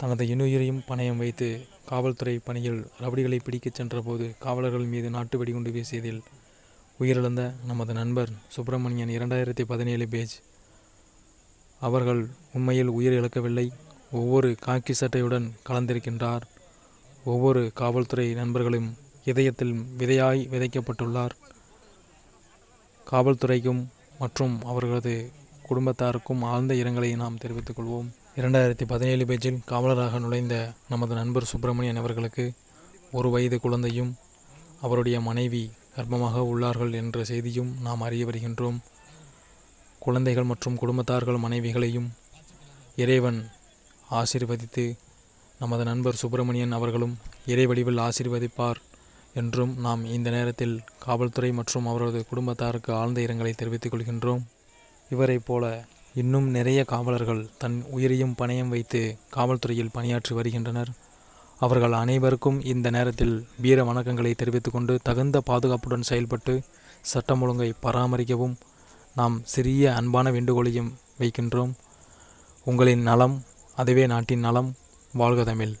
தனது இன்னுயிரையும் பணயம் வைத்து காவல்துறை பணியில் ரபடிகளை பிடிக்கச் சென்றபோது காவலர்கள் மீது நாட்டு வெடிகுண்டு வீசியதில் உயிரிழந்த நமது நண்பர் சுப்பிரமணியன் இரண்டாயிரத்தி பதினேழு பேஜ் அவர்கள் உண்மையில் உயிர் இழக்கவில்லை ஒவ்வொரு காக்கி சட்டையுடன் கலந்திருக்கின்றார் ஒவ்வொரு காவல்துறை நண்பர்களும் இதயத்தில் விதையாய் விதைக்கப்பட்டுள்ளார் காவல்துறைக்கும் மற்றும் அவர்களது குடும்பத்தாருக்கும் ஆழ்ந்த இரங்கலை நாம் தெரிவித்துக் கொள்வோம் இரண்டாயிரத்தி பதினேழு பேஜில் காவலராக நுழைந்த நமது நண்பர் சுப்பிரமணியன் அவர்களுக்கு ஒரு வயது குழந்தையும் அவருடைய மனைவி கர்ப்பமாக உள்ளார்கள் என்ற செய்தியும் நாம் அறிய வருகின்றோம் குழந்தைகள் மற்றும் குடும்பத்தார்கள் மனைவிகளையும் இறைவன் ஆசீர்வதித்து நமது நண்பர் சுப்பிரமணியன் அவர்களும் இறைவடிவில் ஆசீர்வதிப்பார் என்றும் நாம் இந்த நேரத்தில் காவல்துறை மற்றும் அவரது குடும்பத்தாருக்கு ஆழ்ந்த இரங்கலை தெரிவித்துக் கொள்கின்றோம் இவரை போல இன்னும் நிறைய காவலர்கள் தன் உயிரையும் பணையம் வைத்து காவல்துறையில் பணியாற்றி வருகின்றனர் அவர்கள் அனைவருக்கும் இந்த நேரத்தில் வீர வணக்கங்களை தெரிவித்துக்கொண்டு தகுந்த பாதுகாப்புடன் செயல்பட்டு சட்டம் ஒழுங்கை பராமரிக்கவும் நாம் சிறிய அன்பான வேண்டுகோளையும் வைக்கின்றோம் உங்களின் நலம் அதுவே நாட்டின் நலம் வாழ்க தமிழ்